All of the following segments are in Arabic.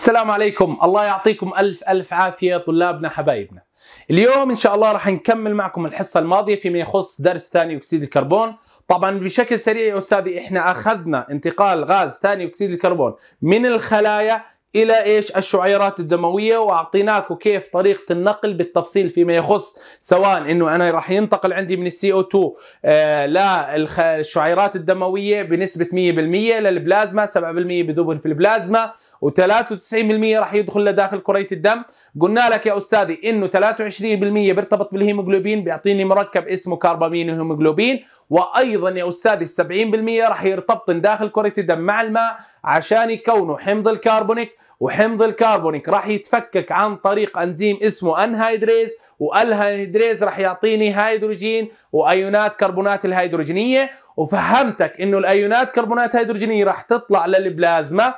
السلام عليكم الله يعطيكم ألف ألف عافية طلابنا حبايبنا اليوم إن شاء الله راح نكمل معكم الحصة الماضية فيما يخص درس ثاني أكسيد الكربون طبعا بشكل سريع يا أستاذي إحنا أخذنا انتقال غاز ثاني أكسيد الكربون من الخلايا الى ايش الشعيرات الدمويه واعطيناكم كيف طريقه النقل بالتفصيل فيما يخص سواء انه انا راح ينتقل عندي من السي او 2 آه، للشعيرات الدمويه بنسبه 100% للبلازما 7% بدوبن في البلازما و93% راح يدخل لداخل كريه الدم قلنا لك يا استاذي انه 23% بيرتبط بالهيموجلوبين بيعطيني مركب اسمه كاربامين وهيموجلوبين وايضا يا استاذي 70% راح يرتبطن داخل كريه الدم مع الماء عشان يكونوا حمض الكربونيك وحمض الكربونيك راح يتفكك عن طريق انزيم اسمه انهيدريز والهيدريز راح يعطيني هيدروجين وايونات كربونات الهيدروجينيه وفهمتك انه الايونات كربونات هيدروجينيه راح تطلع للبلازما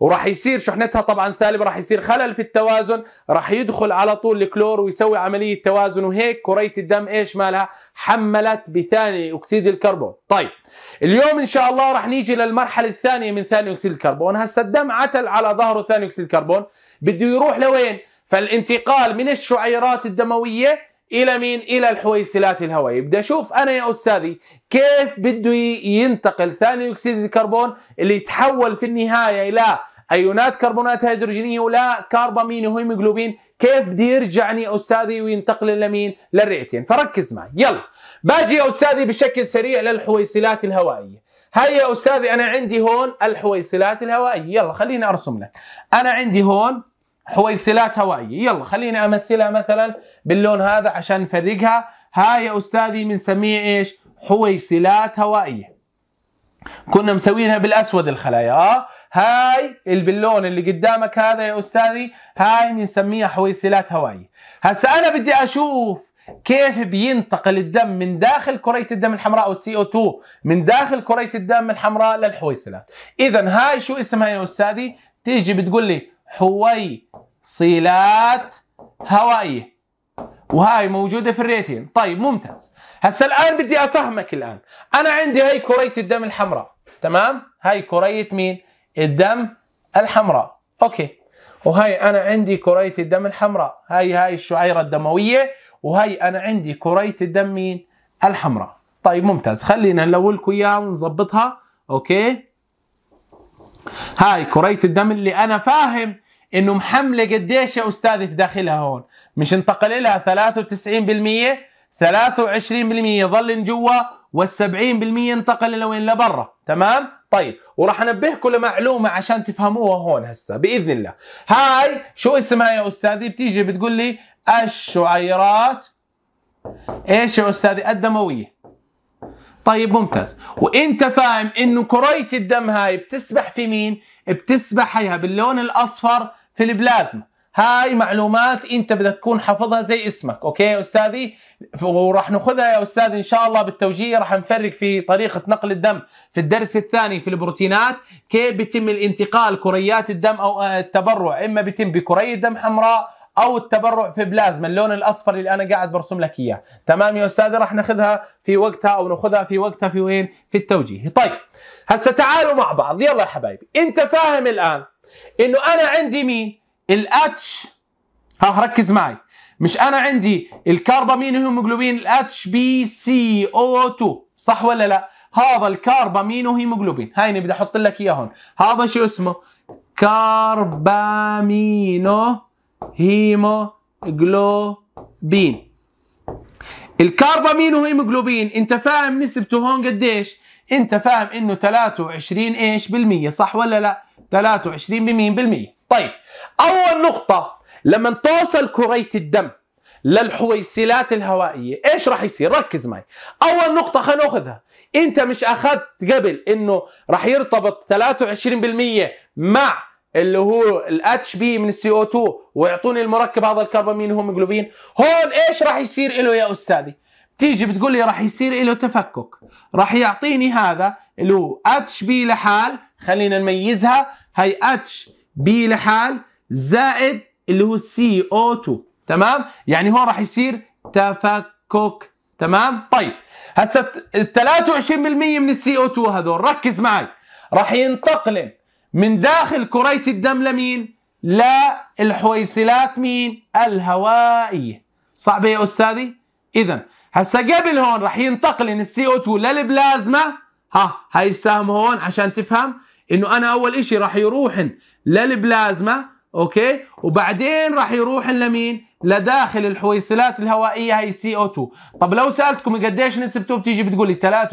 وراح يصير شحنتها طبعا سالبه راح يصير خلل في التوازن راح يدخل على طول الكلور ويسوي عمليه توازن وهيك كريه الدم ايش مالها حملت بثاني اكسيد الكربون طيب اليوم ان شاء الله راح نيجي للمرحله الثانيه من ثاني اكسيد الكربون هسه الدم عتل على ظهره ثاني اكسيد الكربون بده يروح لوين فالانتقال من الشعيرات الدمويه الى مين؟ الى الحويسلات الهوائيه، بدي اشوف انا يا استاذي كيف بده ينتقل ثاني اكسيد الكربون اللي يتحول في النهايه الى ايونات كربونات هيدروجينيه ولا كاربامين وهيموجلوبين كيف بده يرجعني استاذي وينتقل لمين؟ للرئتين، فركز معي، يلا باجي يا استاذي بشكل سريع للحويسلات الهوائيه. هيا يا استاذي انا عندي هون الحويسلات الهوائيه، يلا خليني ارسم لك. انا عندي هون حويصلات هوائيه يلا خليني امثلها مثلا باللون هذا عشان نفرقها هاي يا استاذي بنسميها ايش حويصلات هوائيه كنا مسوينها بالاسود الخلايا اه هاي اللي باللون اللي قدامك هذا يا استاذي هاي بنسميها حويصلات هوائيه هسا انا بدي اشوف كيف بينتقل الدم من داخل كرية الدم الحمراء او co 2 من داخل كرية الدم الحمراء للحويصلات اذا هاي شو اسمها يا استاذي تيجي بتقول لي حوي صيلات هوائية وهاي موجودة في الريتين طيب ممتاز هسا الآن بدي أفهمك الآن أنا عندي هاي كرية الدم الحمراء تمام هاي كرية مين الدم الحمراء أوكي وهاي أنا عندي كرية الدم الحمراء هاي هاي الشعيرة الدموية وهاي أنا عندي كرية الدم مين الحمراء طيب ممتاز خلينا نلولكم لكم اياها ونظبطها اوكي هاي كرية الدم اللي أنا فاهم إنه محملة قديش يا أستاذي في داخلها هون مش انتقل لها 93% 23% ظل جوا وال70% انتقل لوين لبرا تمام طيب وراح انبهكم لمعلومه عشان تفهموها هون هسه باذن الله هاي شو اسمها يا استاذي بتيجي بتقول لي الشعيرات ايش يا استاذي الدمويه طيب ممتاز وانت فاهم انه كرية الدم هاي بتسبح في مين بتسبح هيها باللون الاصفر في البلازما هاي معلومات انت بدك تكون حافظها زي اسمك اوكي يا استاذي وراح ناخذها يا استاذ ان شاء الله بالتوجيه راح نفرق في طريقه نقل الدم في الدرس الثاني في البروتينات كيف بيتم الانتقال كريات الدم او آه، التبرع اما بيتم بكريه دم حمراء او التبرع في بلازما اللون الاصفر اللي انا قاعد برسم لك اياه تمام يا استاذه راح ناخذها في وقتها او ناخذها في وقتها في وين في التوجيه طيب هسه تعالوا مع بعض يلا يا حبايبي انت فاهم الان انه انا عندي مين الاتش ها ركز معي مش انا عندي الكربامين هيموجلوبين الاتش بي سي او 2 صح ولا لا هذا الكربامين هيموجلوبين هاي بدي احط لك اياه هون هذا شو اسمه كاربامينو هيموجلوبين الكاربامين وهيموجلوبين انت فاهم نسبته هون قديش انت فاهم انه 23 ايش بالمية صح ولا لا 23 بمين بالمية طيب اول نقطة لما توصل كرية الدم للحويسلات الهوائية ايش راح يصير ركز معي اول نقطة خلينا ناخذها انت مش اخذت قبل انه راح يرتبط 23% مع اللي هو الاتش بي من السي او 2 ويعطوني المركب هذا الكربامين وهيموجلوبين هون ايش راح يصير له يا استاذي تيجي بتقول لي راح يصير له تفكك راح يعطيني هذا اللي هو اتش بي لحال خلينا نميزها هي اتش بي لحال زائد اللي هو سي او 2 تمام يعني هون راح يصير تفكك تمام طيب هسه 23% من السي او 2 هذول ركز معي راح ينتقلن من داخل كرية الدم لمين؟ لا الحويصلات مين؟ الهوائية صعبة يا أستاذي؟ إذا هسا قبل هون راح ينتقل من السي او 2 للبلازما ها هاي السهم هون عشان تفهم إنه أنا أول إشي راح يروحن للبلازما اوكي وبعدين راح يروح لمين لداخل الحويصلات الهوائيه هي سي او 2 طب لو سالتكم قديش نسبته بتيجي بتقول لي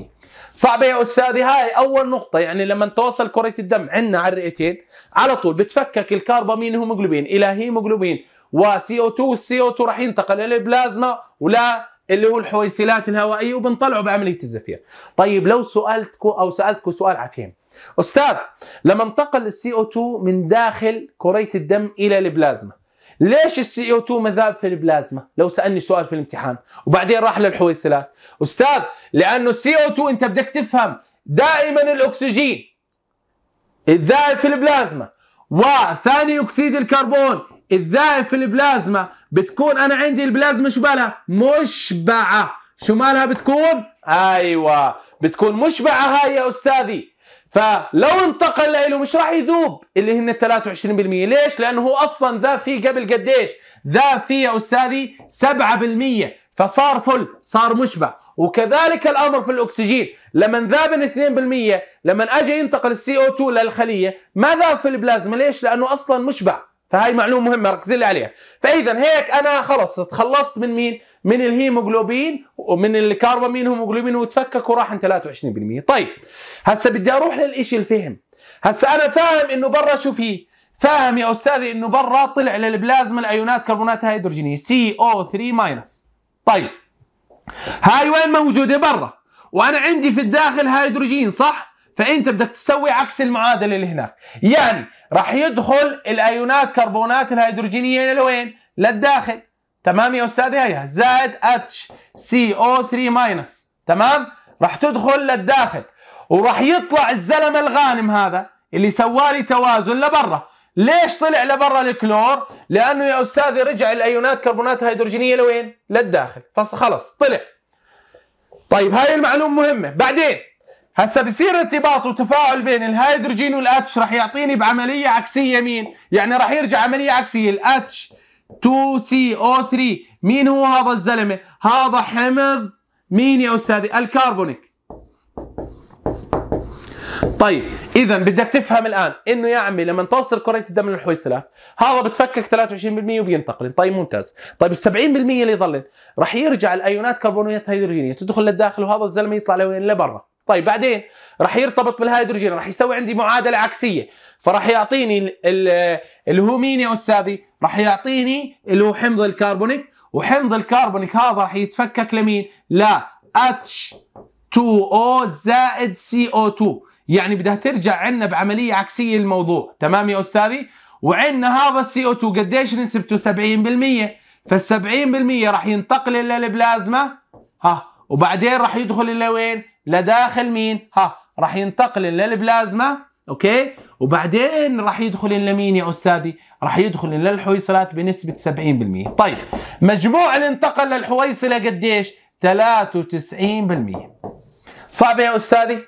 23% صعبه يا استاذي هاي اول نقطه يعني لما توصل كريه الدم عندنا على الرئتين على طول بتفكك الكربامين هيموجلوبين الى هيموجلوبين وسي او 2 والسي او 2 راح ينتقل للبلازما ولا اللي هو الحويصلات الهوائيه وبنطلعه بعمليه الزفير طيب لو سالتكم او سالتكم سؤال عفيم استاذ لما انتقل السي او 2 من داخل كريه الدم الى البلازما ليش السي او 2 مذاب في البلازما لو سالني سؤال في الامتحان وبعدين راح للحويصلات استاذ لانه السي او 2 انت بدك تفهم دائما الاكسجين الذائب في البلازما وثاني اكسيد الكربون الذائب في البلازما بتكون انا عندي البلازما شو بالها مشبعه شو مالها بتكون ايوه بتكون مشبعه هاي يا استاذي فلو انتقل له مش راح يذوب اللي هن 23% ليش؟ لانه هو اصلا ذاب فيه قبل قديش؟ ذاب فيه يا استاذي 7% فصار فل صار مشبع وكذلك الامر في الاكسجين لما ذاب 2% لما اجي ينتقل السي او 2 للخليه ما ذاب في البلازما ليش؟ لانه اصلا مشبع فهي معلومه مهمه ركزي لي عليها فاذا هيك انا خلص تخلصت من مين من الهيموجلوبين ومن الكاربامين هيموجلوبين وتفكك وراح 23% طيب هسه بدي اروح للإشي الفهم هسه انا فاهم انه برا شو في فاهم يا استاذي انه برا طلع للبلازما الايونات كربونات هيدروجينيه سي او 3 ماينس طيب هاي وين موجوده برا وانا عندي في الداخل هيدروجين صح فانت بدك تسوي عكس المعادله اللي هناك يعني راح يدخل الايونات كربونات الهيدروجينيه لوين للداخل تمام يا استاذي هيا زائد اتش سي او 3 ماينس تمام راح تدخل للداخل وراح يطلع الزلمه الغانم هذا اللي سوالي توازن لبرا ليش طلع لبرا الكلور لانه يا استاذي رجع الايونات كربونات هيدروجينيه لوين للداخل فخلص طلع طيب هاي المعلومه مهمه بعدين هسا بصير ارتباط وتفاعل بين الهيدروجين والاتش رح يعطيني بعمليه عكسيه مين؟ يعني رح يرجع عمليه عكسيه الاتش 2CO3 مين هو هذا الزلمه؟ هذا حمض مين يا استاذي؟ الكربونيك طيب اذا بدك تفهم الان انه يا عمي لما توصل كريه الدم للحويصلات هذا بتفكك 23% وبينتقل طيب ممتاز طيب ال 70% اللي ظلت رح يرجع الايونات كربونيات هيدروجينيه تدخل للداخل وهذا الزلمه يطلع لوين لبرا طيب بعدين راح يرتبط بالهيدروجين راح يسوي عندي معادله عكسيه فراح يعطيني اللي هو مين يا استاذي؟ راح يعطيني اللي هو حمض الكربونيك وحمض الكربونيك هذا راح يتفكك لمين؟ لا H2O زائد CO2 يعني بدها ترجع عندنا بعمليه عكسيه الموضوع تمام يا استاذي؟ وعندنا هذا السي او 2 قديش نسبته 70% فال 70% راح ينتقل الى البلازما ها وبعدين راح يدخل الى وين؟ لداخل مين؟ ها راح ينتقل للبلازما اوكي وبعدين راح يدخل لمين يا استاذي؟ راح يدخل للحويصلات بنسبه 70% طيب مجموع اللي انتقل للحويصله قديش؟ 93% صعبه يا استاذي؟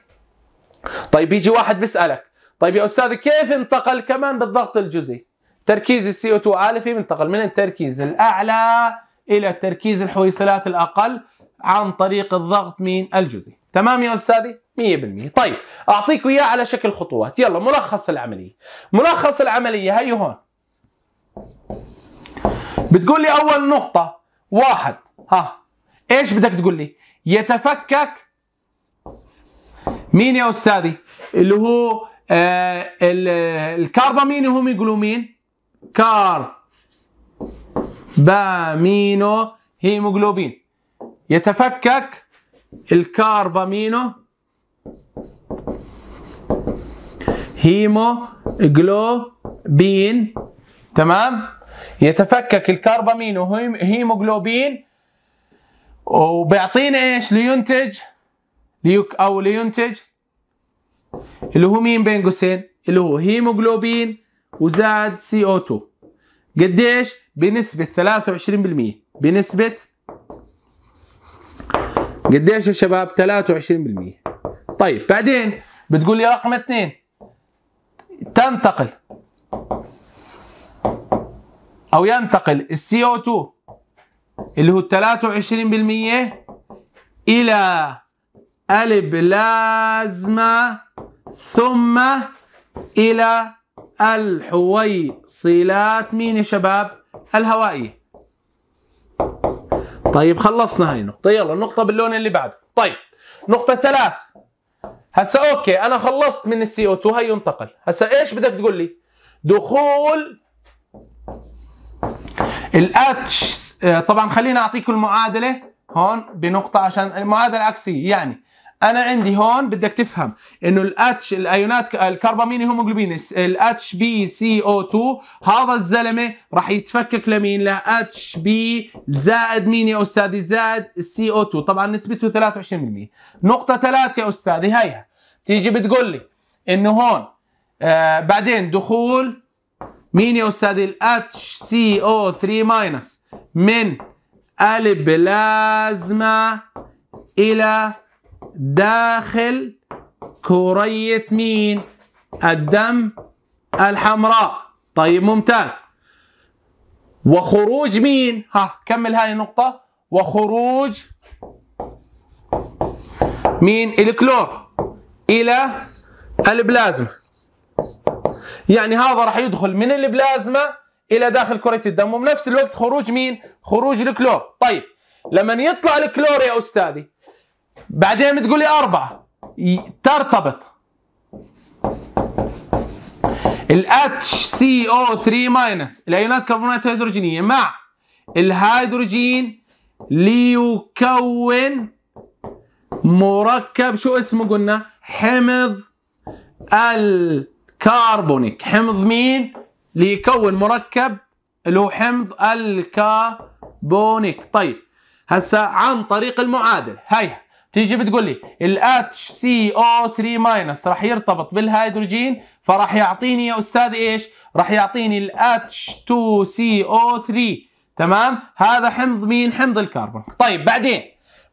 طيب يجي واحد بيسالك طيب يا استاذ كيف انتقل كمان بالضغط الجزئي؟ تركيز السي او 2 الفي انتقل من التركيز الاعلى الى تركيز الحويصلات الاقل عن طريق الضغط مين؟ الجزئي. تمام يا استاذي 100% طيب اعطيكم اياه على شكل خطوات يلا ملخص العمليه ملخص العمليه هي هون بتقول لي اول نقطه واحد ها ايش بدك تقول لي يتفكك مين يا استاذي اللي هو آه الكاربامين هم يقولوا مين كار بامينو هيموجلوبين يتفكك الكاربامينو هيمو تمام يتفكك الكاربامين هيموجلوبين وبيعطينا ايش لينتج ليك او لينتج اللي هو مين بين قوسين اللي هو هيموجلوبين وزاد سي او 2 قديش بنسبة 23% بنسبة قديش يا شباب 23% طيب بعدين بتقول لي رقم اثنين تنتقل او ينتقل السي او 2 اللي هو 23% الى البلازما ثم الى الحويصلات مين يا شباب الهوائيه طيب خلصنا هاي النقطه يلا النقطه باللون اللي بعده طيب نقطه ثلاث هسا اوكي انا خلصت من السي او 2 هي انتقل هسا ايش بدك تقول لي دخول الاتش آه، طبعا خليني اعطيكم المعادله هون بنقطه عشان المعادله عكسيه يعني انا عندي هون بدك تفهم انه الاتش الايونات الكربامين هيموجلوبين الاتش بي سي او 2 هذا الزلمه راح يتفكك لمين؟ لاتش بي زائد مين يا استاذي؟ زائد السي او 2 طبعا نسبته 23% نقطه 3 يا استاذي هيها تيجي بتقول لي انه هون آه بعدين دخول مين يا استاذي؟ الاتش سي او 3 ماينس من البلازما الى داخل كرية مين الدم الحمراء طيب ممتاز وخروج مين ها كمل هاي النقطة وخروج مين الكلور إلى البلازما يعني هذا راح يدخل من البلازما إلى داخل كرة الدم وبنفس الوقت خروج مين خروج الكلور طيب لما يطلع الكلور يا أستاذي بعدين بتقول لي أربعة ترتبط ال HCO3 ماينس الايونات كربونات هيدروجينية مع الهيدروجين ليكون مركب شو اسمه قلنا حمض الكربونيك حمض مين ليكون مركب اللي هو حمض الكربونيك طيب هسا عن طريق المعادله هيها تيجي بتقول لي ال HCO3- ماينس راح يرتبط بالهيدروجين فراح يعطيني يا استاذ ايش؟ راح يعطيني ال H2CO3 تمام؟ هذا حمض مين؟ حمض الكربون. طيب بعدين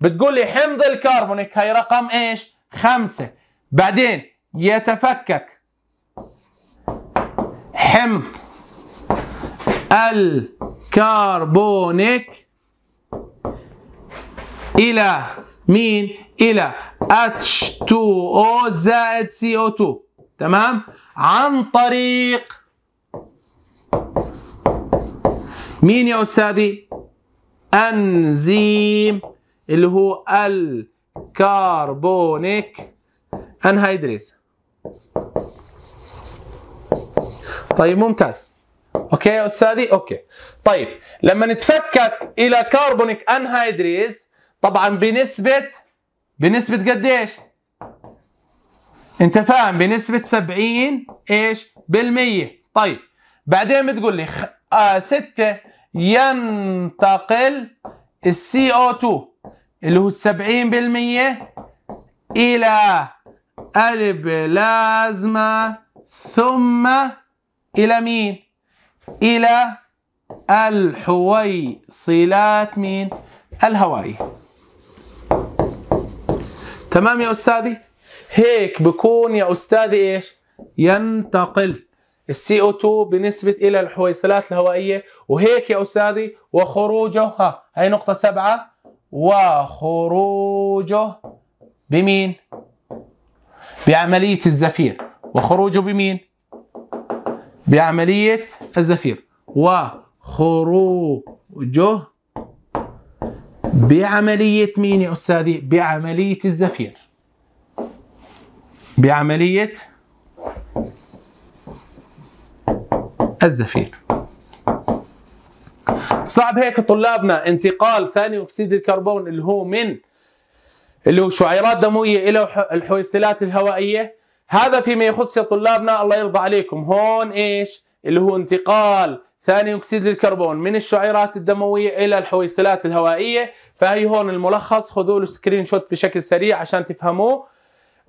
بتقول لي حمض الكربونيك هي رقم ايش؟ خمسة. بعدين يتفكك حمض الكربونيك إلى مين الى H2O زائد CO2 تمام عن طريق مين يا استاذي انزيم اللي هو الكربونيك انهيدريز طيب ممتاز اوكي يا استاذي اوكي طيب لما نتفكك الى كربونيك انهيدريز طبعا بنسبة بنسبة قديش؟ انت فاهم بنسبة 70 ايش؟ بالمية طيب بعدين بتقول لي 6 آه، ينتقل السي او 2 اللي هو 70% الى البلازما ثم الى مين؟ الى الحويصلات مين؟ الهوائية تمام يا أستاذي هيك بكون يا أستاذي إيش ينتقل السي او 2 بنسبة إلى الحويصلات الهوائية وهيك يا أستاذي وخروجه ها هي نقطة سبعة وخروجه بمين؟ بعملية الزفير وخروجه بمين؟ بعملية الزفير وخروجه بعملية مين يا أستاذي؟ بعملية الزفير بعملية الزفير صعب هيك طلابنا انتقال ثاني أكسيد الكربون اللي هو من اللي هو شعيرات دموية إلى الحويصلات الهوائية هذا فيما يخص يا طلابنا الله يرضى عليكم هون إيش اللي هو انتقال ثاني اكسيد الكربون من الشعيرات الدمويه الى الحويصلات الهوائيه فهي هون الملخص خذوا له سكرين شوت بشكل سريع عشان تفهموه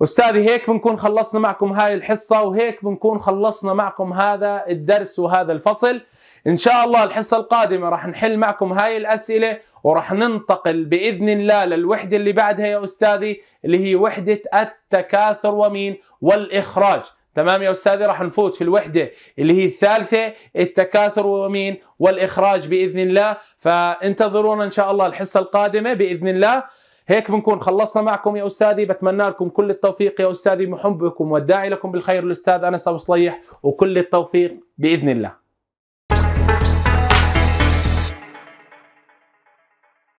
استاذي هيك بنكون خلصنا معكم هاي الحصه وهيك بنكون خلصنا معكم هذا الدرس وهذا الفصل ان شاء الله الحصه القادمه راح نحل معكم هاي الاسئله وراح ننتقل باذن الله للوحده اللي بعدها يا استاذي اللي هي وحده التكاثر ومين والاخراج تمام يا استاذي راح نفوت في الوحده اللي هي الثالثه التكاثر ومين والاخراج باذن الله فانتظرونا ان شاء الله الحصه القادمه باذن الله هيك بنكون خلصنا معكم يا استاذي بتمنى لكم كل التوفيق يا استاذي محبكم والداعي لكم بالخير الاستاذ انس ابو صليح وكل التوفيق باذن الله